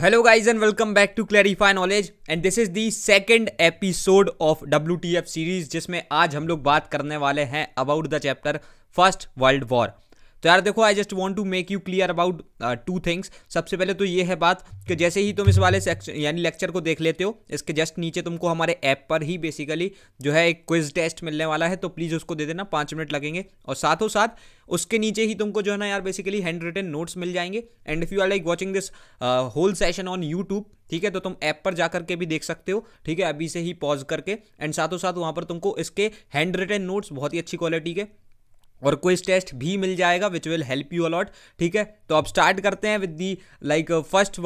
hello guys and welcome back to Clarify Knowledge and this is the second episode of WTF series जिसमें आज हम लोग बात करने वाले हैं about the chapter first world war तो यार देखो I just want to make you clear about two things सबसे पहले तो ये है बात कि जैसे ही तुम इस वाले सेक्शन यानी लेक्चर को देख लेते हो इसके जस्ट नीचे तुमको हमारे ऐप पर ही बेसिकली जो है एक क्विज टेस्ट मिलने वाला है तो प्लीज़ उसको दे देना पाँच मिनट लगेंगे और साथों साथ उसके नीचे ही तुमको जो है ना यार बेसिकली हैंड रिटन नोट्स मिल जाएंगे and if you are like watching this whole session on YouTube ठीक है तो तुम ऐप पर जा करके भी देख सकते हो ठीक है अभी से ही पॉज करके एंड साथों साथ वहाँ पर तुमको इसके हैंड रिटन नोट्स बहुत ही अच्छी क्वालिटी के और क्विज टेस्ट भी मिल जाएगा which will help you a lot ठीक है तो अब स्टार्ट करते हैं with the like first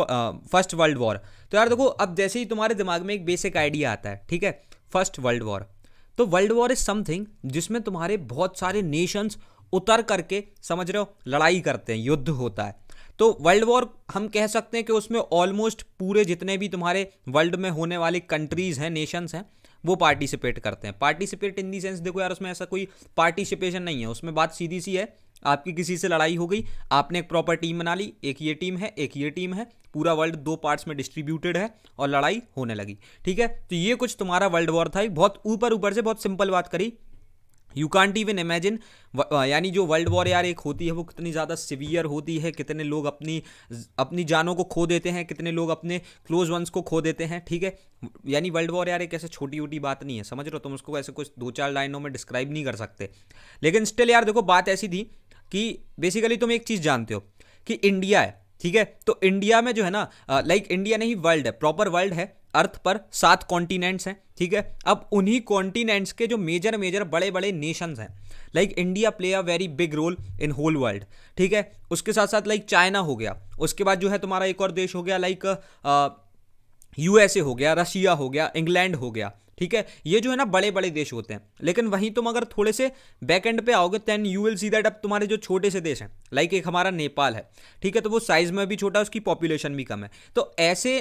first world war तो यार देखो अब जैसे ही तुम्हारे दिमाग में एक बेसिक आइडिया आता है ठीक है फर्स्ट वर्ल्ड वॉर तो वर्ल्ड वॉर इज समथिंग जिसमें तुम्हारे बहुत सारे नेशंस उतर करके समझ रहे हो लड़ाई करते हैं युद्ध होता है तो वर्ल्ड वॉर हम कह सकते हैं कि उसमें ऑलमोस्ट पूरे जितने भी तुम्हारे वर्ल्ड में होने वाली कंट्रीज़ हैं नेशंस हैं वो पार्टिसिपेट करते हैं पार्टिसिपेट इन दी सेंस देखो यार उसमें ऐसा कोई पार्टिसिपेशन नहीं है उसमें बात सीधी सी है आपकी किसी से लड़ाई हो गई आपने एक प्रॉपर टीम बना ली एक ये टीम है एक ये टीम है पूरा वर्ल्ड दो पार्ट्स में डिस्ट्रीब्यूटेड है और लड़ाई होने लगी ठीक है तो ये कुछ तुम्हारा वर्ल्ड वॉर था बहुत ऊपर ऊपर से बहुत सिंपल बात करी यू कांट इवन इमेजिन यानी जो वर्ल्ड वॉर यार एक होती है वो कितनी ज़्यादा सिवियर होती है कितने लोग अपनी अपनी जानों को खो देते हैं कितने लोग अपने क्लोज वंस को खो देते हैं ठीक है यानी वर्ल्ड वॉर यार एक ऐसे छोटी छोटी बात नहीं है समझ रहे हो तुम उसको ऐसे कुछ दो चार लाइनों में डिस्क्राइब नहीं कर सकते लेकिन स्टिल यार देखो बात ऐसी थी कि बेसिकली तुम एक चीज़ जानते हो कि इंडिया है ठीक है तो इंडिया में जो है ना लाइक इंडिया नहीं वर्ल्ड है प्रॉपर वर्ल्ड है अर्थ पर सात कॉन्टिनेंट्स हैं ठीक है अब उन्हीं कॉन्टिनेंट्स के जो मेजर मेजर बड़े बड़े नेशंस हैं like India play a very big role in whole world ठीक है उसके साथ साथ लाइक चाइना हो गया उसके बाद जो है तुम्हारा एक और देश हो गया लाइक यूएसए uh, हो गया रशिया हो गया इंग्लैंड हो गया ठीक है ये जो है ना बड़े बड़े देश होते हैं लेकिन वहीं तुम अगर थोड़े से बैक एंड पे आओगे तेन यू विल सी दैट अब तुम्हारे जो छोटे से देश हैं लाइक एक हमारा नेपाल है ठीक है तो वो साइज में भी छोटा है उसकी पॉपुलेशन भी कम है तो ऐसे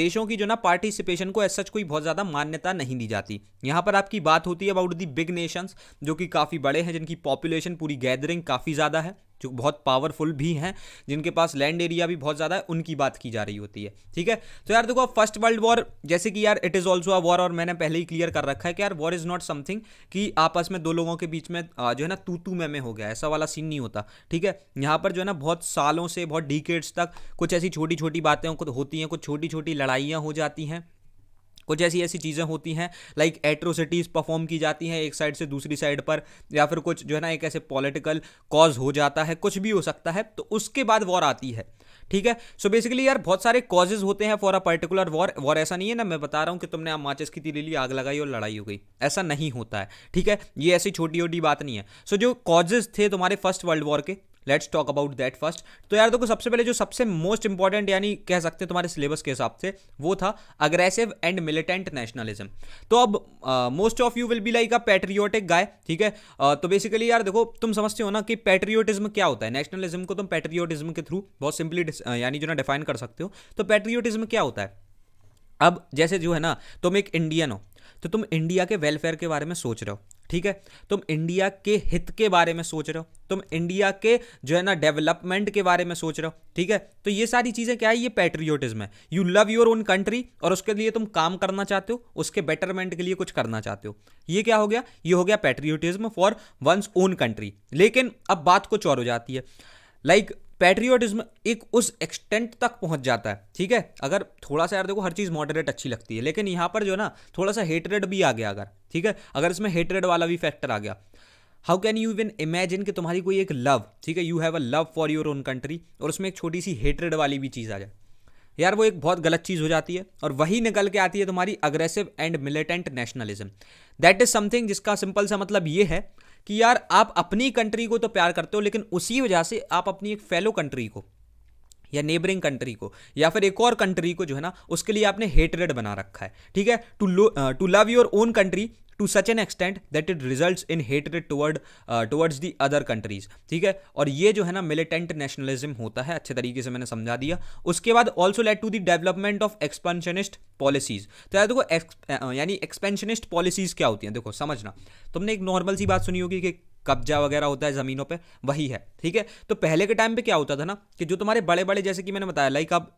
देशों की जो ना पार्टिसिपेशन को ऐसा सच कोई बहुत ज़्यादा मान्यता नहीं दी जाती यहाँ पर आपकी बात होती है अबाउट दी बिग नेशंस जो कि काफ़ी बड़े हैं जिनकी पॉपुलेशन पूरी गैदरिंग काफ़ी ज़्यादा है जो बहुत पावरफुल भी हैं जिनके पास लैंड एरिया भी बहुत ज़्यादा है उनकी बात की जा रही होती है ठीक है तो यार देखो फर्स्ट वर्ल्ड वॉर जैसे कि यार it is also a war और मैंने पहले ही क्लियर कर रखा है कि यार वॉर इज़ नॉट समथिंग कि आपस में दो लोगों के बीच में जो है ना तू तू में, में हो गया ऐसा वाला सीन नहीं होता ठीक है यहाँ पर जो है ना बहुत सालों से बहुत डिकेट्स तक कुछ ऐसी छोटी छोटी बातें होती हैं कुछ छोटी छोटी लड़ाइयाँ हो जाती हैं कुछ ऐसी ऐसी चीज़ें होती हैं लाइक एट्रोसिटीज़ परफॉर्म की जाती हैं एक साइड से दूसरी साइड पर या फिर कुछ जो है ना एक ऐसे पॉलिटिकल कॉज हो जाता है कुछ भी हो सकता है तो उसके बाद वॉर आती है ठीक है सो so बेसिकली यार बहुत सारे कॉजेज होते हैं for a particular war war ऐसा नहीं है ना मैं बता रहा हूँ कि तुमने आप माचिस की तीली ली आग लगाई और लड़ाई हो गई ऐसा नहीं होता है ठीक है ये ऐसी छोटी छोटी बात नहीं है सो so, जो कॉजेज थे तुम्हारे फर्स्ट वर्ल्ड वॉर के let's talk about that first तो यार देखो सबसे पहले जो सबसे मोस्ट इंपॉर्टेंट यानी कह सकते हैं तुम्हारे सिलेबस के हिसाब से वो था अग्रेसिव एंड मिलिटेंट नेशनलिज्म तो अब most of you will be like a patriotic guy ठीक है uh, तो बेसिकली यार देखो तुम समझते हो ना कि पैट्रियोटिज्म क्या होता है नेशनलिज्म को तुम पैट्रियोटिज्म के थ्रू बहुत सिंपली यानी जो ना डिफाइन कर सकते हो तो पैट्रियोटिज्म क्या होता है अब जैसे जो है ना तुम एक इंडियन हो तो तुम इंडिया के वेलफेयर के बारे में सोच रहे हो ठीक है तुम इंडिया के हित के बारे में सोच रहे हो तुम इंडिया के जो है ना डेवलपमेंट के बारे में सोच रहे हो ठीक है तो ये सारी चीज़ें क्या है ये पैट्रियोटिज्म है you love your own country और उसके लिए तुम काम करना चाहते हो उसके बेटरमेंट के लिए कुछ करना चाहते हो ये क्या हो गया ये हो गया patriotism for one's own country लेकिन अब बात कुछ और हो जाती है लाइक like, पैट्रियोटिज्म एक उस एक्सटेंट तक पहुंच जाता है ठीक है अगर थोड़ा सा यार देखो हर चीज़ मॉडरेट अच्छी लगती है लेकिन यहाँ पर जो है ना थोड़ा सा हेटरेड भी आ गया अगर ठीक है अगर इसमें हेटरेड वाला भी फैक्टर आ गया how can you even imagine कि तुम्हारी कोई एक लव ठीक है you have a love for your own country और उसमें एक छोटी सी हेटरेड वाली भी चीज़ आ जाए यार वो एक बहुत गलत चीज़ हो जाती है और वही निकल के आती है तुम्हारी aggressive and militant nationalism that is something जिसका सिंपल सा मतलब ये है कि यार आप अपनी कंट्री को तो प्यार करते हो लेकिन उसी वजह से आप अपनी एक फेलो कंट्री को या नेबरिंग कंट्री को या फिर एक और कंट्री को जो है ना उसके लिए आपने हेटरेड बना रखा है ठीक है to to love your own country to such an extent that it result in hatred toward towards the other countries ठीक है और ये जो है ना मिलिटेंट नेशनलिज्म होता है अच्छे तरीके से मैंने समझा दिया उसके बाद also led to the development of expansionist policies तो यार देखो यानी एक्सपेंशनिस्ट पॉलिसीज क्या होती हैं देखो समझना तुमने एक नॉर्मल सी बात सुनी होगी कि कब्जा वगैरह होता है ज़मीनों पे वही है ठीक है तो पहले के टाइम पे क्या होता था ना कि जो तुम्हारे बड़े बड़े जैसे कि मैंने बताया लाइक अब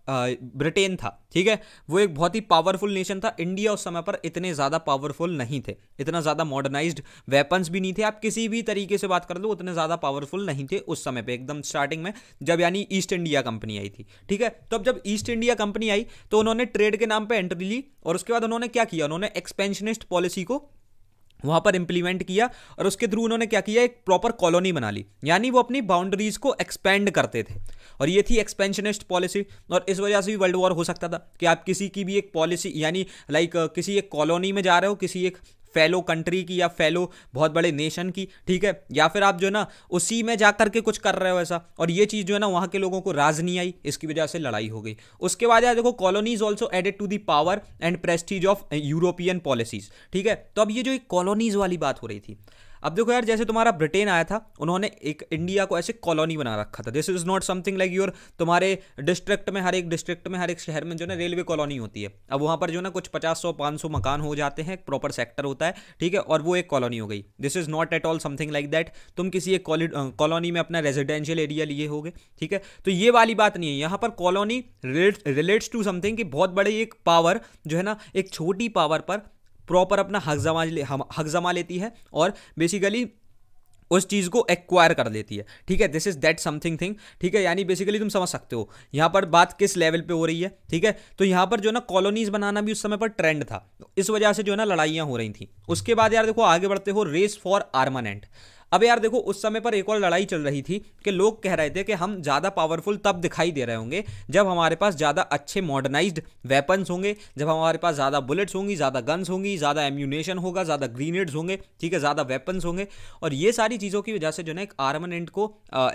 ब्रिटेन था ठीक है वो एक बहुत ही पावरफुल नेशन था इंडिया उस समय पर इतने ज़्यादा पावरफुल नहीं थे इतना ज़्यादा मॉडर्नाइज्ड वेपन्स भी नहीं थे आप किसी भी तरीके से बात कर लो उतने ज़्यादा पावरफुल नहीं थे उस समय पे एकदम स्टार्टिंग में जब यानी ईस्ट इंडिया कंपनी आई थी ठीक है तो अब जब ईस्ट इंडिया कंपनी आई तो उन्होंने ट्रेड के नाम पर एंट्री ली और उसके बाद उन्होंने क्या किया उन्होंने एक्सपेंशनिस्ट पॉलिसी को वहाँ पर इम्प्लीमेंट किया और उसके थ्रू उन्होंने क्या किया एक प्रॉपर कॉलोनी बना ली यानी वो अपनी बाउंड्रीज को एक्सपेंड करते थे और ये थी एक्सपेंशनिस्ट पॉलिसी और इस वजह से भी वर्ल्ड वॉर हो सकता था कि आप किसी की भी एक पॉलिसी यानी लाइक किसी एक कॉलोनी में जा रहे हो किसी एक फेलो कंट्री की या फेलो बहुत बड़े नेशन की ठीक है या फिर आप जो है ना उसी में जा करके कुछ कर रहे हो ऐसा और ये चीज़ जो है ना वहाँ के लोगों को राज नहीं आई इसकी वजह से लड़ाई हो गई उसके बाद यार देखो colonies also added to the power and prestige of European policies ठीक है तो अब ये जो एक कॉलोनीज वाली बात हो रही थी अब देखो यार जैसे तुम्हारा ब्रिटेन आया था उन्होंने एक इंडिया को ऐसे कॉलोनी बना रखा था this is not something like your तुम्हारे डिस्ट्रिक्ट में हर एक डिस्ट्रिक्ट में हर एक शहर में जो ना रेलवे कॉलोनी होती है अब वहाँ पर जो ना कुछ पचास सौ पाँच सौ मकान हो जाते हैं प्रॉपर सेक्टर होता है ठीक है और वो एक कॉलोनी हो गई this is not at all something like that तुम किसी एक कॉलोनी में अपना रेजिडेंशियल एरिया लिए हो ठीक है तो ये वाली बात नहीं है यहाँ पर कॉलोनी रिलेट्स टू समथिंग कि बहुत बड़ी एक पावर जो है ना एक छोटी पावर पर प्रॉपर अपना हक जमा ले, हक जमा लेती है और बेसिकली उस चीज़ को एक्वायर कर लेती है ठीक है this is that something thing ठीक है यानी बेसिकली तुम समझ सकते हो यहाँ पर बात किस लेवल पे हो रही है ठीक है तो यहाँ पर जो ना कॉलोनीज बनाना भी उस समय पर ट्रेंड था इस वजह से जो है ना लड़ाइयाँ हो रही थी उसके बाद यार देखो आगे बढ़ते हो रेस फॉर आर्मानेंट अब यार देखो उस समय पर एक और लड़ाई चल रही थी कि लोग कह रहे थे कि हम ज़्यादा पावरफुल तब दिखाई दे रहे होंगे जब हमारे पास ज़्यादा अच्छे मॉडर्नाइज वेपन्स होंगे जब हमारे पास ज़्यादा बुलेट्स होंगी ज़्यादा गन्स होंगी ज़्यादा एम्यूनेशन होगा ज़्यादा ग्रीनेड्स होंगे ठीक है ज़्यादा वेपन्स होंगे और ये सारी चीज़ों की वजह से जो है एक आर्मानेंट को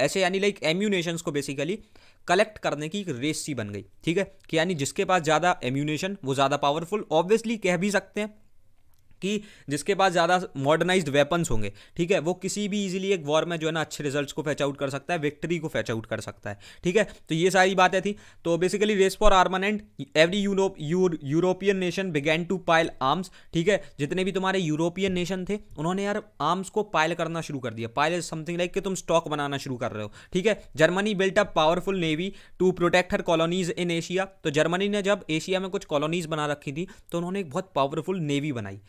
ऐसे यानी लाइक एम्यूनेशन को बेसिकली कलेक्ट करने की एक रेस सी बन गई ठीक है कि यानी जिसके पास ज़्यादा एम्यूनेशन वो ज़्यादा पावरफुल ऑब्वियसली कह भी सकते हैं कि जिसके पास ज़्यादा मॉडर्नाइज वेपन्स होंगे ठीक है वो किसी भी इजिली एक वॉर में जो है ना अच्छे रिजल्ट को फैच आउट कर सकता है विक्ट्री को फैच आउट कर सकता है ठीक है तो ये सारी बातें थी तो basically race for armament every European nation began to pile arms ठीक है जितने भी तुम्हारे यूरोपियन नेशन थे उन्होंने यार आर्म्स को पाइल करना शुरू कर दिया पाइल इज समथिंग लाइक कि तुम स्टॉक बनाना शुरू कर रहे हो ठीक है Germany built up powerful navy to protect her colonies in Asia तो जर्मनी ने जब एशिया में कुछ कॉलोनीज बना रखी थी तो उन्होंने एक बहुत पावरफुल नेवी बनाई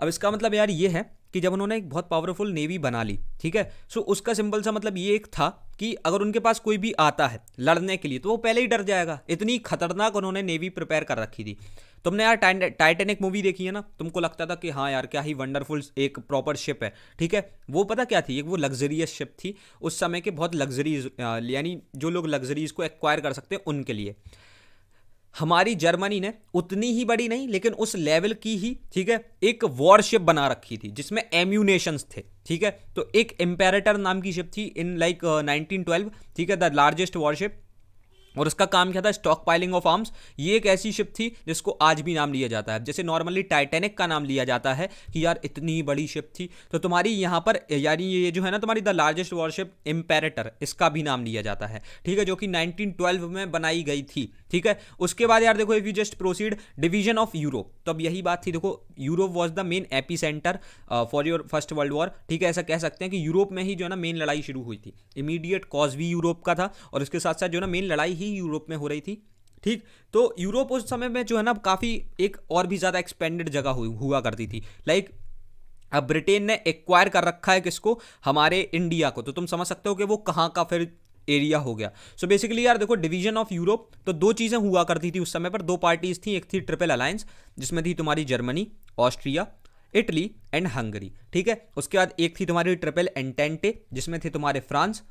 अब इसका मतलब यार ये है कि जब उन्होंने एक बहुत पावरफुल नेवी बना ली ठीक है सो उसका सिंपल सा मतलब ये एक था कि अगर उनके पास कोई भी आता है लड़ने के लिए तो वो पहले ही डर जाएगा इतनी खतरनाक उन्होंने नेवी प्रिपेयर कर रखी थी तुमने यार टाइटेनिक मूवी देखी है ना तुमको लगता था कि हाँ यार क्या ही वंडरफुल एक प्रॉपर शिप है ठीक है वो पता क्या थी एक वो लग्जरियस शिप थी उस समय के बहुत लग्जरीज यानी जो लोग लग्जरीज को एक्वायर कर सकते हैं उनके लिए हमारी जर्मनी ने उतनी ही बड़ी नहीं लेकिन उस लेवल की ही ठीक है एक वॉरशिप बना रखी थी जिसमें एम्यूनेशंस थे ठीक है तो एक एम्पेरेटर नाम की शिप थी इन लाइक नाइनटीन ट्वेल्व ठीक है द लार्जेस्ट वॉरशिप और उसका काम क्या था स्टॉक पाइलिंग ऑफ आर्म्स ये एक ऐसी शिप थी जिसको आज भी नाम लिया जाता है जैसे नॉर्मली टाइटेनिक का नाम लिया जाता है कि यार इतनी बड़ी शिप थी तो तुम्हारी यहाँ पर यानी ये जो है ना तुम्हारी द लार्जेस्ट वॉरशिप इम्पेरेटर इसका भी नाम लिया जाता है ठीक है जो कि नाइनटीन में बनाई गई थी ठीक है उसके बाद यार देखो if you just proceed division of Europe तो अब यही बात थी देखो Europe was the main epicentre for your First world War ठीक है ऐसा कह सकते हैं कि यूरोप में ही जो है ना मेन लड़ाई शुरू हुई थी इमीडिएट कॉज भी यूरोप का था और उसके साथ साथ जो है ना मेन लड़ाई ही ही यूरोप में हो रही थी ठीक तो यूरोप उस समय में जो है ना काफ़ी एक और भी ज़्यादा एक्सपेंडेड जगह हुआ करती थी लाइक अब ब्रिटेन ने एक्वायर कर रखा है किसको हमारे इंडिया को तो तुम समझ सकते हो कि वो कहाँ का फिर एरिया हो गया सो so बेसिकली यार देखो डिवीजन ऑफ यूरोप तो दो चीज़ें हुआ करती थी उस समय पर दो पार्टीज थी एक थी ट्रिपल अलायंस जिसमें थी तुम्हारी Germany Austria Italy and Hungary ठीक है उसके बाद एक थी तुम्हारी ट्रिपल एंटेंटे जिसमें थे तुम्हारे France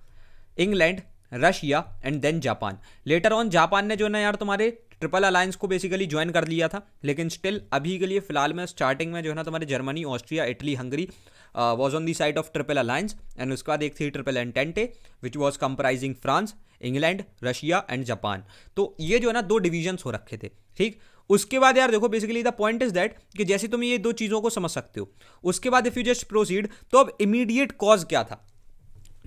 England Russia and then Japan later on Japan ने जो ना यार तुम्हारे ट्रिपल अलायंस को बेसिकली ज्वाइन कर लिया था लेकिन स्टिल अभी के लिए फिलहाल में स्टार्टिंग में जो है ना तुम्हारे Germany Austria Italy Hungary was on the side of Triple Alliance and उसके बाद एक थी Triple Entente which was comprising France England Russia and Japan तो ये जो है ना दो डिविजन्स हो रखे थे ठीक उसके बाद यार देखो basically the point is that कि जैसे तुम ये दो चीज़ों को समझ सकते हो उसके बाद इफ़ यू जस्ट प्रोसीड तो अब इमीडिएट कॉज क्या था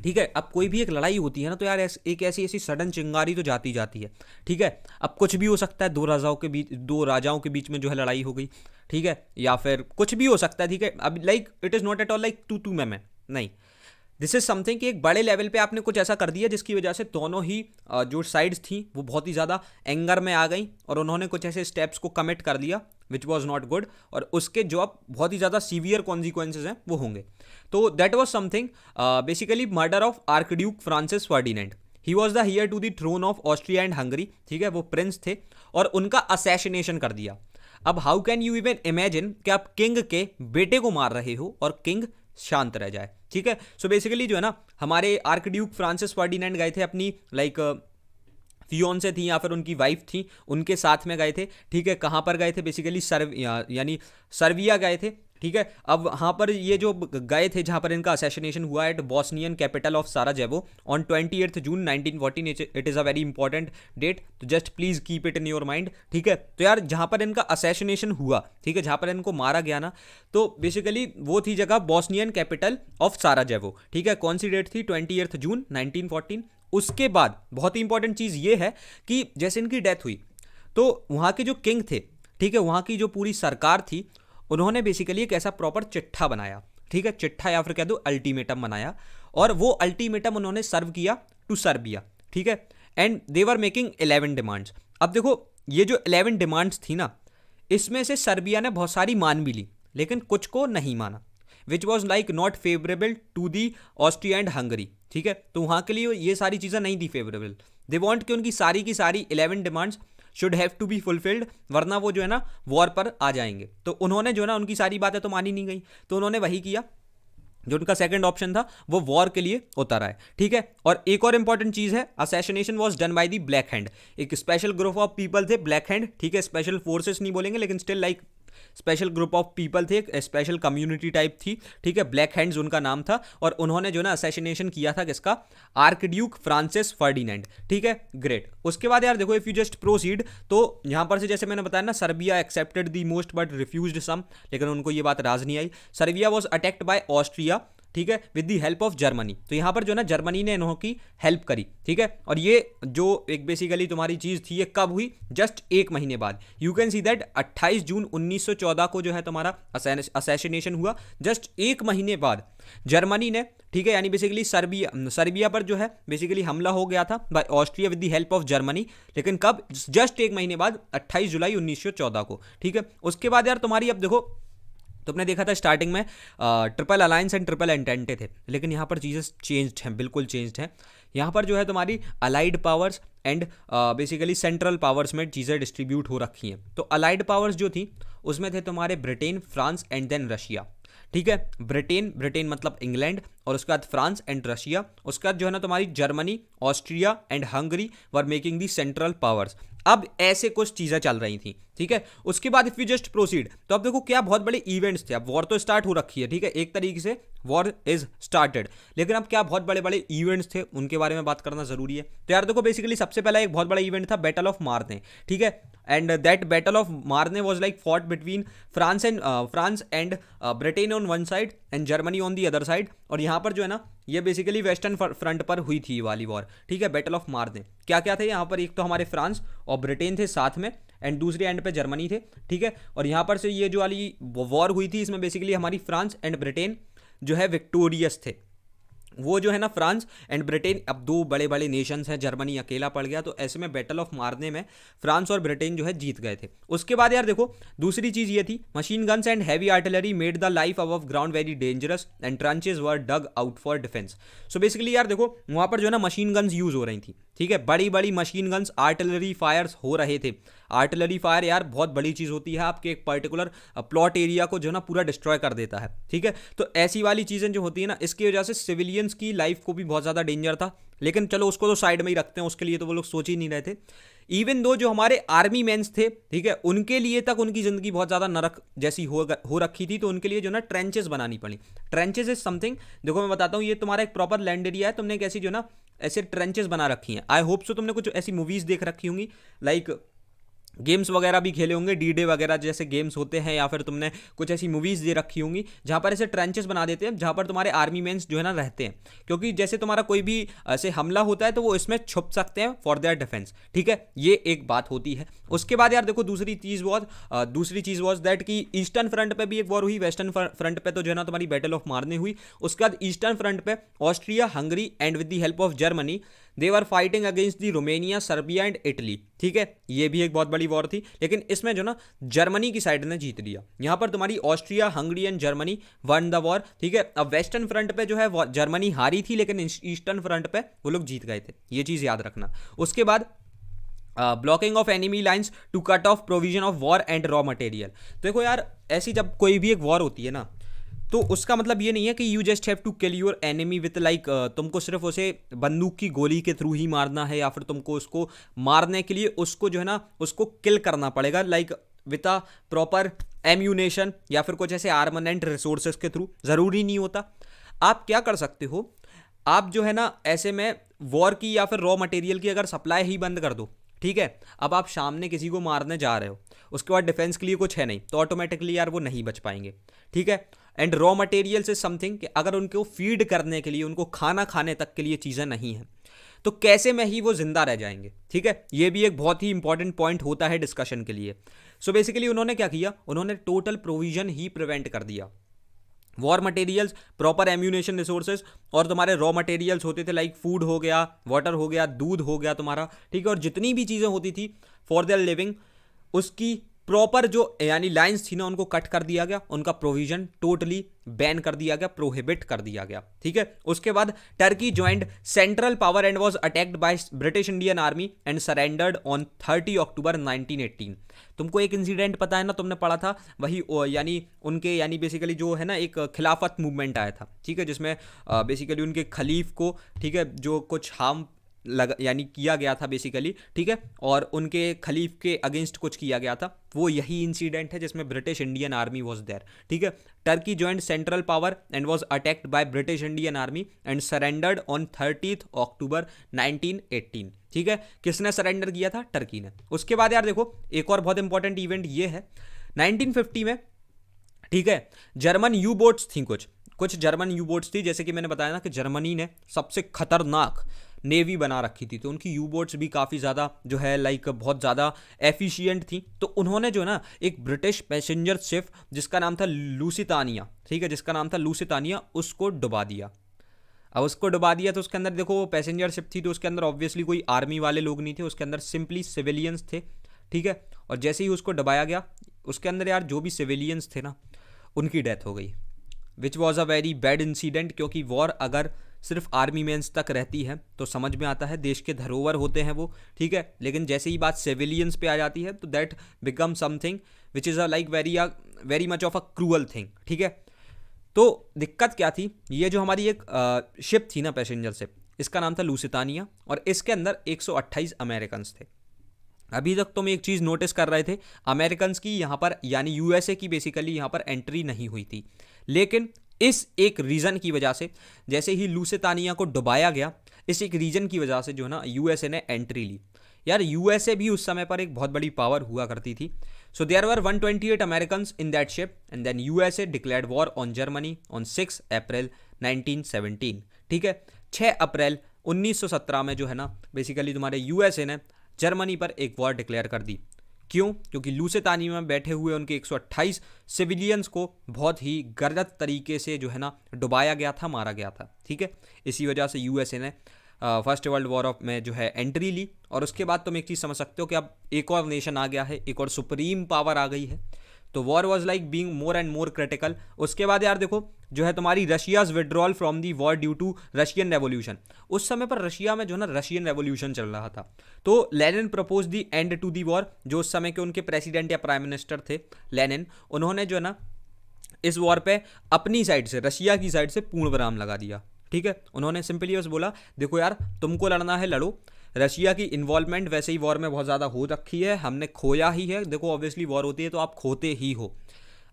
ठीक है अब कोई भी एक लड़ाई होती है ना तो यार एक ऐसी ऐसी सडन चिंगारी तो जाती जाती है ठीक है अब कुछ भी हो सकता है दो राजाओं के बीच दो राजाओं के बीच में जो है लड़ाई हो गई ठीक है या फिर कुछ भी हो सकता है ठीक है अब like it is not at all like to to ma'am नहीं दिस इज़ समथिंग कि एक बड़े लेवल पे आपने कुछ ऐसा कर दिया जिसकी वजह से दोनों ही जो साइड्स थी वो बहुत ही ज़्यादा एंगर में आ गई और उन्होंने कुछ ऐसे स्टेप्स को कमिट कर दिया विच वॉज नॉट गुड और उसके जो आप बहुत ही ज़्यादा सीवियर कॉन्सिक्वेंसेज हैं वो होंगे तो that was something basically murder of Archduke Francis Ferdinand he was the heir to the throne of Austria and Hungary ठीक है वो प्रिंस थे और उनका असैसिनेशन कर दिया अब how can you even imagine कि आप किंग के बेटे को मार रहे हो और किंग शांत रह जाए ठीक है सो so बेसिकली जो है ना हमारे आर्कड्यूक फ्रांसिस फर्डीनेंट गए थे अपनी लाइक like, uh, फ्योन से थी या फिर उनकी वाइफ थी उनके साथ में गए थे ठीक है कहाँ पर गए थे बेसिकली सर्व या, यानी सर्विया गए थे ठीक है अब वहाँ पर ये जो गए थे जहाँ पर इनका असेसिनेशन हुआ एट बॉस्नियन कैपिटल ऑफ सारा साराजेवो on twenty eighth June nineteen fourteen it is a very important date तो just please keep it in your mind ठीक है तो यार जहाँ पर इनका असेसिनेशन हुआ ठीक है जहाँ पर इनको मारा गया ना तो बेसिकली वो थी जगह बॉस्नियन कैपिटल ऑफ साराजेवो ठीक है कौन सी डेट थी ट्वेंटी जून नाइनटीन उसके बाद बहुत ही इंपॉर्टेंट चीज़ ये है कि जैसे इनकी डेथ हुई तो वहाँ के जो किंग थे ठीक है वहाँ की जो पूरी सरकार थी उन्होंने बेसिकली एक ऐसा प्रॉपर चिट्ठा बनाया ठीक है चिट्ठा या फिर कह दो अल्टीमेटम बनाया और वो अल्टीमेटम उन्होंने सर्व किया टू सर्बिया ठीक है and they were making eleven demands अब देखो ये जो इलेवन डिमांड्स थी ना इसमें से सर्बिया ने बहुत सारी मान भी ली लेकिन कुछ को नहीं माना which was like not favourable to the Austria and Hungary ठीक है तो वहाँ के लिए ये सारी चीज़ें नहीं थी फेवरेबल दे वॉन्ट कि उनकी सारी की सारी eleven demands should have to be fulfilled वरना वो जो है ना वॉर पर आ जाएंगे तो उन्होंने जो है ना उनकी सारी बातें तो मानी नहीं गई तो उन्होंने वही किया जो उनका सेकंड ऑप्शन था वो वॉर के लिए उतर है ठीक है और एक और इंपॉर्टेंट चीज़ है assassination was done by the Black Hand एक स्पेशल ग्रुप ऑफ पीपल थे ब्लैक हैंड ठीक है स्पेशल फोर्सेस नहीं बोलेंगे लेकिन still like like, special group of people थे स्पेशल कम्युनिटी टाइप थी ठीक है ब्लैक हैंड्स उनका नाम था और उन्होंने जो ना असैसिनेशन किया था किसका आर्कड्यूक फ्रांसिस फर्डिनेंड ठीक है ग्रेट उसके बाद यार देखो इफ यू जस्ट प्रोसीड तो यहां पर से जैसे मैंने बताया ना Serbia accepted the most but refuse some लेकिन उनको ये बात राज नहीं आई Serbia was attacked by Austria ठीक है with the help of Germany तो यहाँ पर जो ना जर्मनी ने इन्हों की हेल्प करी ठीक है और ये जो एक बेसिकली तुम्हारी चीज़ थी ये कब हुई जस्ट एक महीने बाद you can see that 28 June 1914 को जो है तुम्हारा असैसिनेशन हुआ जस्ट एक महीने बाद जर्मनी ने ठीक है यानी बेसिकली सर्बिया सर्बिया पर जो है बेसिकली हमला हो गया था by Austria with the help of Germany लेकिन कब जस्ट एक महीने बाद 28 जुलाई 1914 को ठीक है उसके बाद यार तुम्हारी अब देखो तुमने देखा था स्टार्टिंग में Triple Alliance and Triple Entente थे लेकिन यहाँ पर चीज़ें चेंज्ड हैं बिल्कुल चेंज्ड हैं यहाँ पर जो है तुम्हारी Allied Powers and basically Central Powers में चीज़ें डिस्ट्रीब्यूट हो रखी हैं तो अलाइड पावर्स जो थी उसमें थे तुम्हारे Britain France and then Russia ठीक है ब्रिटेन ब्रिटेन मतलब इंग्लैंड और उसके बाद फ्रांस एंड रशिया उसके बाद जो है ना तुम्हारी Germany Austria and Hungary were making the Central Powers अब ऐसे कुछ चीज़ें चल रही थी ठीक है उसके बाद इफ यू जस्ट प्रोसीड तो अब देखो क्या बहुत बड़े इवेंट्स थे अब वॉर तो स्टार्ट हो रखी है ठीक है एक तरीके से वॉर इज स्टार्टेड लेकिन अब क्या बहुत बड़े बड़े इवेंट्स थे उनके बारे में बात करना जरूरी है तो यार देखो बेसिकली सबसे पहला एक बहुत बड़ा इवेंट था बैटल ऑफ मारने ठीक है and that battle of Marne was like fought between France and France and Britain on one side and Germany on the other side और यहाँ पर जो है ना ये बेसिकली वेस्टर्न फ्रंट पर हुई थी वाली वॉर ठीक है बैटल ऑफ मारने क्या क्या थे यहाँ पर एक तो हमारे फ्रांस और ब्रिटेन थे साथ में एंड दूसरे एंड पे जर्मनी थे ठीक है और यहाँ पर से ये जो वाली वॉर हुई थी इसमें बेसिकली हमारी फ्रांस एंड ब्रिटेन जो है विक्टोरियस थे वो जो है ना फ्रांस एंड ब्रिटेन अब दो बड़े बड़े नेशंस हैं जर्मनी अकेला पड़ गया तो ऐसे में बैटल ऑफ मारने में फ्रांस और ब्रिटेन जो है जीत गए थे उसके बाद यार देखो दूसरी चीज़ ये थी machine guns and heavy artillery made the life of ground very dangerous and trenches were dug out for defence so basically यार देखो वहाँ पर जो है ना मशीन गन्स यूज़ हो रही थी ठीक है बड़ी बड़ी मशीन गन्स आर्टिलरी फायर्स हो रहे थे आर्टिलरी फायर यार बहुत बड़ी चीज़ होती है आपके एक पर्टिकुलर प्लॉट एरिया को जो है ना पूरा डिस्ट्रॉय कर देता है ठीक है तो ऐसी वाली चीज़ें जो होती है ना इसकी वजह से सिविलियंस की लाइफ को भी बहुत ज़्यादा डेंजर था लेकिन चलो उसको तो साइड में ही रखते हैं उसके लिए तो वो लोग सोच ही नहीं रहे थे इवन दो जो हमारे आर्मी मैंस थे ठीक है उनके लिए तक उनकी ज़िंदगी बहुत ज़्यादा नरक जैसी हो हो रखी थी तो उनके लिए जो ना ट्रेंचेस बनानी पड़ी ट्रेंचेस इज समथिंग देखो मैं बताता हूँ ये तुम्हारा एक प्रॉपर लैंड एरिया है तुमने कैसी जो ना ऐसे ट्रेंचेस बना रखी हैं आई होप सो तुमने कुछ ऐसी मूवीज़ देख रखी होंगी लाइक like, गेम्स वगैरह भी खेले होंगे डी डे वगैरह जैसे गेम्स होते हैं या फिर तुमने कुछ ऐसी मूवीज़ दे रखी होंगी जहाँ पर ऐसे ट्रेंचेस बना देते हैं जहाँ पर तुम्हारे आर्मी मैंस जो है ना रहते हैं क्योंकि जैसे तुम्हारा कोई भी ऐसे हमला होता है तो वो इसमें छुप सकते हैं फॉर देयर डिफेंस ठीक है ये एक बात होती है उसके बाद यार देखो दूसरी चीज़ वॉज दूसरी चीज़ वॉज दैट कि ईस्टर्न फ्रंट पर भी एक वॉर हुई वेस्टर्न फ्रंट पर तो जो है ना तुम्हारी बैटल ऑफ मारने हुई उसके बाद ईस्टर्न फ्रंट पर Austria Hungary and with the help of Germany they are fighting against the Romania Serbia and Italy ठीक है ये भी एक बहुत बड़ी वॉर थी लेकिन इसमें जो ना जर्मनी की साइड ने जीत लिया यहाँ पर तुम्हारी Austria Hungary and Germany won the war ठीक है अब वेस्टर्न फ्रंट पे जो है जर्मनी हारी थी लेकिन ईस्टर्न फ्रंट पे वो लोग जीत गए थे ये चीज़ याद रखना उसके बाद blocking of enemy lines to cut off provision of war and raw material देखो यार ऐसी जब कोई भी एक वॉर होती है ना तो उसका मतलब ये नहीं है कि you just have to kill your enemy with like तुमको सिर्फ उसे बंदूक की गोली के थ्रू ही मारना है या फिर तुमको उसको मारने के लिए उसको जो है ना उसको किल करना पड़ेगा like with a proper ammunition या फिर कुछ ऐसे आर्मानेंट रिसोर्सेस के थ्रू ज़रूरी नहीं होता आप क्या कर सकते हो आप जो है ना ऐसे में वॉर की या फिर रॉ मटेरियल की अगर सप्लाई ही बंद कर दो ठीक है अब आप सामने किसी को मारने जा रहे हो उसके बाद डिफेंस के लिए कुछ है नहीं तो ऑटोमेटिकली यार वो नहीं बच पाएंगे ठीक है एंड रॉ मटेरियल से समथिंग कि अगर उनको फीड करने के लिए उनको खाना खाने तक के लिए चीज़ें नहीं हैं तो कैसे में ही वो ज़िंदा रह जाएंगे ठीक है ये भी एक बहुत ही इंपॉर्टेंट पॉइंट होता है डिस्कशन के लिए सो so बेसिकली उन्होंने क्या किया उन्होंने टोटल प्रोविजन ही प्रिवेंट कर दिया war materials proper ammunition resources और तुम्हारे रॉ मटेरियल्स होते थे लाइक फूड हो गया वाटर हो गया दूध हो गया तुम्हारा ठीक है और जितनी भी चीज़ें होती थी फॉर देयर लिविंग उसकी प्रॉपर जो यानी लाइंस थी ना उनको कट कर दिया गया उनका प्रोविजन टोटली बैन कर दिया गया प्रोहिबिट कर दिया गया ठीक है उसके बाद Turkey joined Central Power and was attacked by British Indian Army and surrendered on 30 October 1918 तुमको एक इंसिडेंट पता है ना तुमने पढ़ा था वही यानी उनके यानी बेसिकली जो है ना एक खिलाफत मूवमेंट आया था ठीक है जिसमें बेसिकली उनके खलीफ को ठीक है जो कुछ हार्म लग यानी किया गया था बेसिकली ठीक है और उनके खलीफ के अगेंस्ट कुछ किया गया था वो यही इंसिडेंट है जिसमें British Indian Army was there ठीक है Turkey joined Central Power and was attacked by British Indian Army and surrendered on thirtieth October 1918 ठीक है किसने सरेंडर किया था टर्की ने उसके बाद यार देखो एक और बहुत इंपॉर्टेंट इवेंट ये है नाइनटीन में ठीक है जर्मन यू बोट्स थी कुछ कुछ जर्मन यू बोट्स थी जैसे कि मैंने बताया ना कि जर्मनी ने सबसे खतरनाक नेवी बना रखी थी तो उनकी यू बोट्स भी काफ़ी ज़्यादा जो है लाइक बहुत ज़्यादा एफिशियंट थी तो उन्होंने जो ना एक ब्रिटिश पैसेंजर शिप जिसका नाम था लूसितानिया ठीक है जिसका नाम था लूसितानिया उसको डुबा दिया अब उसको डुबा दिया तो उसके अंदर देखो वो पैसेंजर शिप थी तो उसके अंदर ऑब्वियसली कोई आर्मी वाले लोग नहीं थे उसके अंदर सिंपली सिविलियंस थे ठीक है और जैसे ही उसको डबाया गया उसके अंदर यार जो भी सिविलियंस थे ना उनकी डेथ हो गई which was a very bad incident क्योंकि वॉर अगर सिर्फ आर्मी मैंस तक रहती है तो समझ में आता है देश के धरोवर होते हैं वो ठीक है लेकिन जैसे ही बात सिविलियंस पे आ जाती है तो that become something which is a like very a very much of a cruel thing ठीक है तो दिक्कत क्या थी ये जो हमारी एक शिप uh, थी ना पैसेंजर शिप इसका नाम था लूसितानिया और इसके अंदर 128 अमेरिकन थे अभी तक तो मैं एक चीज़ नोटिस कर रहे थे अमेरिकन की यहाँ पर यानी यूएसए की बेसिकली यहाँ पर एंट्री नहीं हुई थी लेकिन इस एक रीज़न की वजह से जैसे ही लूसेतानिया को डुबाया गया इस एक रीज़न की वजह से जो है ना यूएसए ने एंट्री ली यार यूएसए भी उस समय पर एक बहुत बड़ी पावर हुआ करती थी so there were 128 twenty eight American in that ship and then USA declare war on Germany on six April 1917 ठीक है 6 अप्रैल 1917 में जो है ना बेसिकली तुम्हारे यूएसए ने जर्मनी पर एक वॉर डिक्लेयर कर दी क्यों क्योंकि लूसेतानी में बैठे हुए उनके 128 सिविलियंस को बहुत ही गलत तरीके से जो है ना डुबाया गया था मारा गया था ठीक है इसी वजह से यूएसए ने फर्स्ट वर्ल्ड वॉर ऑफ में जो है एंट्री ली और उसके बाद तुम एक चीज़ समझ सकते हो कि अब एक और नेशन आ गया है एक और सुप्रीम पावर आ गई है तो war was like being more and more critical उसके बाद यार देखो जो है तुम्हारी Russia's withdrawal from the war due to Russian Revolution उस समय पर रशिया में जो है ना रशियन रेवोल्यूशन चल रहा था तो Lenin propose the end to the war जो उस समय के उनके प्रेसिडेंट या प्राइम मिनिस्टर थे लेनिन उन्होंने जो है ना इस वॉर पे अपनी साइड से रशिया की साइड से पूर्ण विराम लगा दिया ठीक है उन्होंने सिंपली बस बोला देखो यार तुमको लड़ना है लड़ो रशिया की इन्वॉल्वमेंट वैसे ही वॉर में बहुत ज़्यादा हो रखी है हमने खोया ही है देखो ऑब्वियसली वॉर होती है तो आप खोते ही हो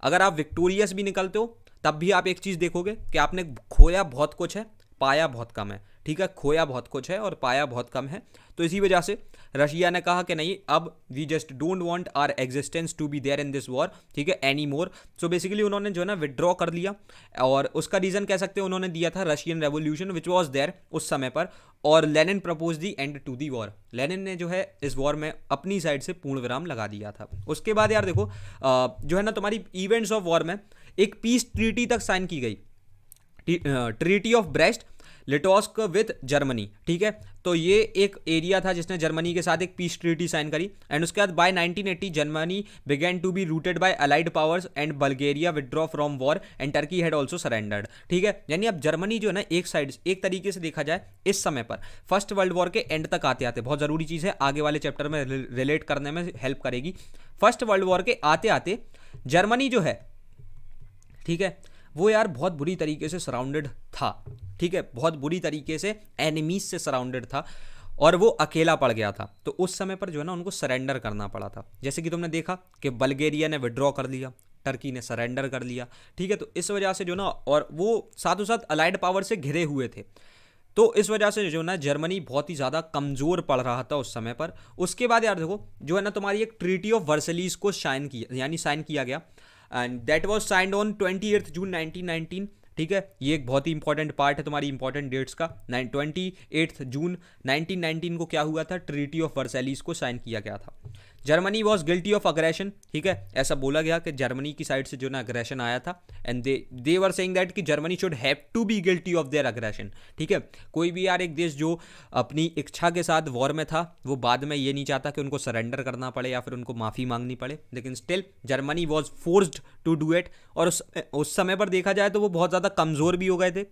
अगर आप विक्टोरियस भी निकलते हो तब भी आप एक चीज़ देखोगे कि आपने खोया बहुत कुछ है पाया बहुत कम है ठीक है खोया बहुत कुछ है और पाया बहुत कम है तो इसी वजह से रशिया ने कहा कि नहीं अब we just don't want our existence to be there in this war ठीक है एनी मोर सो बेसिकली उन्होंने जो है ना विदड्रॉ कर लिया और उसका रीज़न कह सकते हैं उन्होंने दिया था Russian Revolution which was there उस समय पर और Lenin propose the end to the war Lenin ने जो है इस वॉर में अपनी साइड से पूर्ण विराम लगा दिया था उसके बाद यार देखो जो है ना तुम्हारी इवेंट्स ऑफ वॉर में एक पीस ट्रीटी तक साइन की गई treaty of Brest Litovsk with Germany ठीक है तो ये एक एरिया था जिसने जर्मनी के साथ एक पीस ट्रीटी साइन करी एंड उसके बाद by 1980 Germany began to be routed by Allied Powers and Bulgaria withdraw from war and Turkey had also surrendered ठीक है यानी अब जर्मनी जो है ना एक साइड एक तरीके से देखा जाए इस समय पर फर्स्ट वर्ल्ड वॉर के एंड तक आते आते बहुत ज़रूरी चीज़ है आगे वाले चैप्टर में रिलेट करने में हेल्प करेगी फर्स्ट वर्ल्ड वॉर के आते आते जर्मनी जो है ठीक है वो यार बहुत बुरी तरीके से सराउंडेड था ठीक है बहुत बुरी तरीके से एनिमीज से सराउंडेड था और वो अकेला पड़ गया था तो उस समय पर जो है ना उनको सरेंडर करना पड़ा था जैसे कि तुमने देखा कि बल्गेरिया ने विड्रॉ कर लिया टर्की ने सरेंडर कर लिया ठीक है तो इस वजह से जो ना और वो साथ साथ अलाइड पावर से घिरे हुए थे तो इस वजह से जो ना जर्मनी बहुत ही ज़्यादा कमज़ोर पड़ रहा था उस समय पर उसके बाद यार देखो जो है ना तुम्हारी एक ट्रीटी ऑफ वर्सलीज को साइन किया यानी साइन किया गया and that was signed on twenty eighth June nineteen ठीक है ये एक बहुत ही इंपॉर्टेंट पार्ट है तुम्हारी इंपॉर्टेंट डेट्स का नाइन ट्वेंटी एट्थ जून 1919 को क्या हुआ था ट्रीटी ऑफ वर्सैलीज को साइन किया गया था Germany was guilty of aggression ठीक है ऐसा बोला गया कि जर्मनी की साइड से जो ना अग्रेशन आया था and they they were saying that कि Germany should have to be guilty of their aggression ठीक है कोई भी यार एक देश जो अपनी इच्छा के साथ वॉर में था वो बाद में ये नहीं चाहता कि उनको सरेंडर करना पड़े या फिर उनको माफ़ी मांगनी पड़े लेकिन still Germany was forced to do it और उस, उस समय पर देखा जाए तो वो बहुत ज़्यादा कमज़ोर भी हो गए थे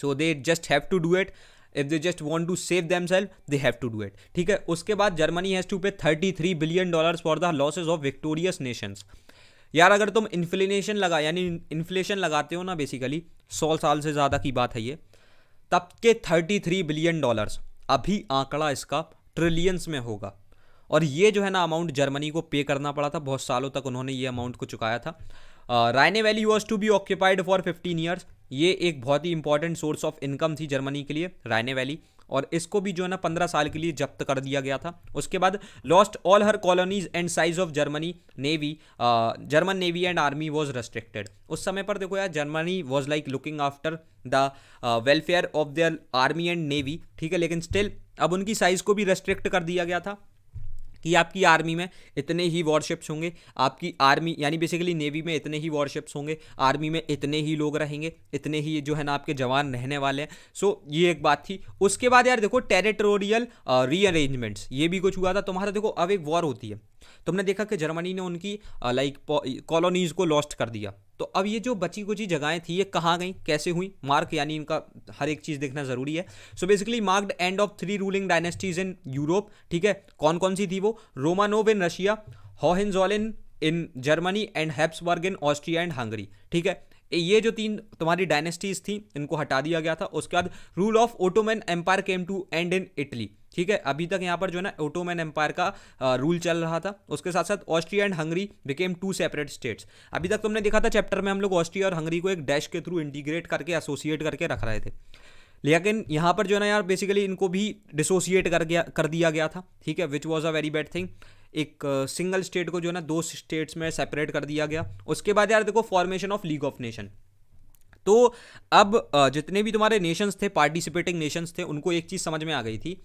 so they just have to do it if they just want to save themself they have to do it ठीक है उसके बाद Germany has to pay thirty three billion dollar for the losses of victorious nations यार अगर तुम inflation लगा यानी inflation लगाते हो ना बेसिकली सौ साल से ज़्यादा की बात है ये तब के थर्टी थ्री बिलियन डॉलर्स अभी आंकड़ा इसका ट्रिलियंस में होगा और ये जो है ना अमाउंट जर्मनी को पे करना पड़ा था बहुत सालों तक उन्होंने ये अमाउंट को चुकाया था Rhine valley was to be occupied for fifteen years ये एक बहुत ही इंपॉर्टेंट सोर्स ऑफ इनकम थी जर्मनी के लिए रायने वैली और इसको भी जो है ना पंद्रह साल के लिए जब्त कर दिया गया था उसके बाद lost all her colonies and size of Germany navy German navy and army was restricted उस समय पर देखो यार Germany was like looking after the welfare of their army and navy ठीक है लेकिन स्टिल अब उनकी साइज को भी रेस्ट्रिक्ट कर दिया गया था कि आपकी आर्मी में इतने ही वॉरशिप्स होंगे आपकी आर्मी यानी बेसिकली नेवी में इतने ही वॉरशिप्स होंगे आर्मी में इतने ही लोग रहेंगे इतने ही जो है ना आपके जवान रहने वाले हैं सो so, ये एक बात थी उसके बाद यार देखो टेरिटोरियल रीअरेंजमेंट्स uh, ये भी कुछ हुआ था तुम्हारा देखो अब एक वॉर होती है तुमने देखा कि जर्मनी ने उनकी लाइक कॉलोनीज़ को लॉस्ट कर दिया तो अब ये जो बची कुची जगहें थी ये कहाँ गई कैसे हुई मार्क यानी इनका हर एक चीज़ देखना ज़रूरी है so basically marked end of three ruling dynasties in Europe ठीक है कौन कौन सी थी वो Romanov in Russia Hohenzollern in in Germany and Habsburg in Austria and Hungary ठीक है ये जो तीन तुम्हारी डायनेस्टीज थी इनको हटा दिया गया था उसके बाद rule of Ottoman empire came to end in Italy ठीक है अभी तक यहाँ पर जो है ना ओटोमैन एम्पायर का आ, रूल चल रहा था उसके साथ साथ Austria and Hungary became two separate states अभी तक तुमने देखा था चैप्टर में हम लोग ऑस्ट्रिया और हंगरी को एक डैश के थ्रू इंटीग्रेट करके एसोसिएट करके रख रहे थे लेकिन यहाँ पर जो है ना यार बेसिकली इनको भी डिसोसिएट कर गया कर दिया गया था ठीक है which was a very bad thing एक सिंगल स्टेट को जो है ना दो स्टेट्स में सेपरेट कर दिया गया उसके बाद यार देखो formation of league of nation तो अब जितने भी तुम्हारे नेशंस थे पार्टिसिपेटिंग नेशंस थे उनको एक चीज़ समझ में आ गई थी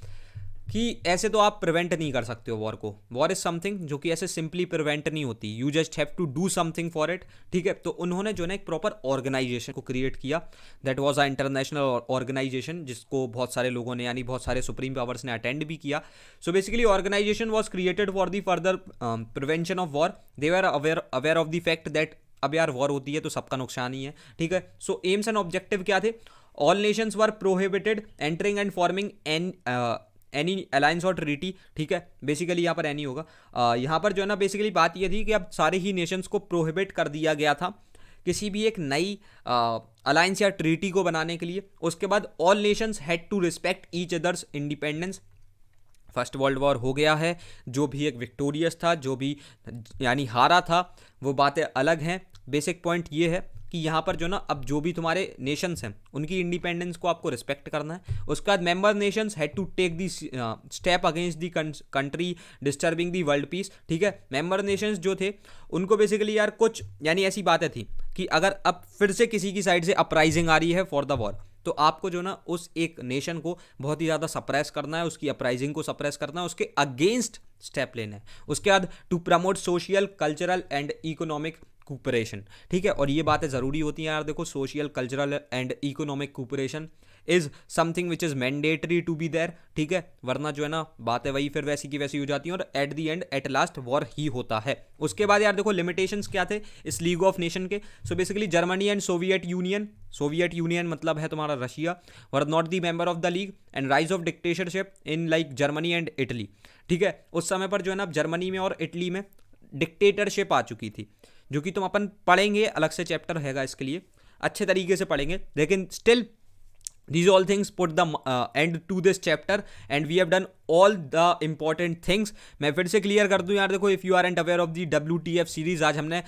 कि ऐसे तो आप प्रिवेंट नहीं कर सकते हो वॉर को वॉर इज़ समथिंग जो कि ऐसे सिंपली प्रिवेंट नहीं होती you just have to do something for it ठीक है तो उन्होंने जो ना एक प्रॉपर ऑर्गेनाइजेशन को क्रिएट किया that was a international organization जिसको बहुत सारे लोगों ने यानी बहुत सारे सुप्रीम पावर्स ने अटेंड भी किया so basically organization was created for the further prevention of war they are aware aware of the fact that अब यार वॉर होती है तो सबका नुकसान ही है ठीक है सो एम्स एंड ऑब्जेक्टिव क्या थे all nations were prohibited entering and forming an any alliance और ट्रिटी ठीक है बेसिकली यहाँ पर एनी होगा यहाँ पर जो है ना बेसिकली बात यह थी कि अब सारे ही नेशंस को प्रोहिबिट कर दिया गया था किसी भी एक नई अलायंस या ट्रीटी को बनाने के लिए उसके बाद all nations had to respect each others independence first world war हो गया है जो भी एक विक्टोरियस था जो भी यानी हारा था वो बातें अलग हैं बेसिक पॉइंट ये है कि यहाँ पर जो ना अब जो भी तुम्हारे नेशंस हैं उनकी इंडिपेंडेंस को आपको रिस्पेक्ट करना है उसके बाद member nations had to take the step against the country disturbing the world peace ठीक है मेंबर नेशंस जो थे उनको बेसिकली यार कुछ यानी ऐसी बातें थी कि अगर अब फिर से किसी की साइड से अपराइजिंग आ रही है फॉर द वॉर तो आपको जो ना उस एक नेशन को बहुत ही ज़्यादा सप्रेस करना है उसकी अपराइजिंग को सप्रेस करना है उसके अगेंस्ट स्टेप लेना है उसके बाद to promote social cultural and economic cooperation ठीक है और ये बातें ज़रूरी होती हैं यार देखो social cultural and economic cooperation is something which is mandatory to be there ठीक है वरना जो है ना बातें वही फिर वैसी की वैसी हो जाती हैं और at the end at last war ही होता है उसके बाद यार देखो लिमिटेशन क्या थे इस लीग ऑफ नेशन के so basically Germany and Soviet union Soviet union मतलब है तुम्हारा Russia were not the member of the league and rise of dictatorship in like Germany and Italy ठीक है उस समय पर जो है ना जर्मनी में और इटली में डिक्टेटरशिप आ चुकी थी जो कि तुम अपन पढ़ेंगे अलग से चैप्टर हैगा इसके लिए अच्छे तरीके से पढ़ेंगे लेकिन still these all things put the end to this chapter and we have done all the important things मैं फिर से क्लियर कर दूं यार देखो if you are and aware of the W T F series आज हमने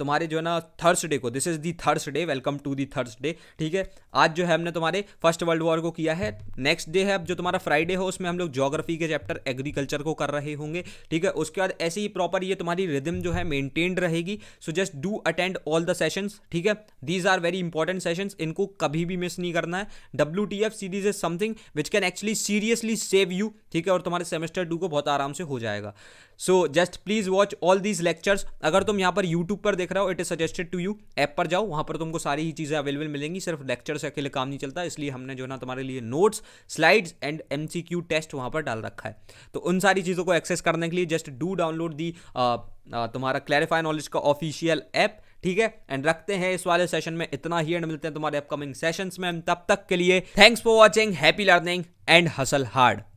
तुम्हारे जो है ना थर्सडे को this is the Thursday welcome to the Thursday ठीक है आज जो है हमने तुम्हारे फर्स्ट वर्ल्ड वॉर को किया है नेक्स्ट डे है अब जो तुम्हारा फ्राइडे हो उसमें हम लोग जोग्राफी के चैप्टर एग्रीकल्चर को कर रहे होंगे ठीक है उसके बाद ऐसे ही प्रॉपर ये तुम्हारी रिदम जो है मेंटेन्ड रहेगी so just do attend all the sessions ठीक है these are very important sessions इनको कभी भी मिस नहीं करना है W T F series is something which can actually seriously save you ठीक है है और तुम्हारे सेमेस्टर टू को बहुत आराम से हो जाएगा so just please watch all these lectures अगर तुम यहाँ पर यूट्यूब पर देख रहे हो it is suggested to you app पर जाओ वहाँ पर तुमको सारी ही चीज़ें अवेलेबल मिलेंगी सिर्फ लेक्चर से अकेले काम नहीं चलता इसलिए हमने जो ना तुम्हारे लिए notes slides and M test वहाँ पर डाल रखा है तो उन सारी चीज़ों को एक्सेस करने के लिए जस्ट डू डाउनलोड दी तुम्हारा क्लैरिफाई नॉलेज का ऑफिशियल ऐप ठीक है एंड रखते हैं इस वाले सेशन में इतना ही एंड मिलते हैं तुम्हारे अपकमिंग सेशंस में तब तक के लिए thanks for watching happy learning and hustle hard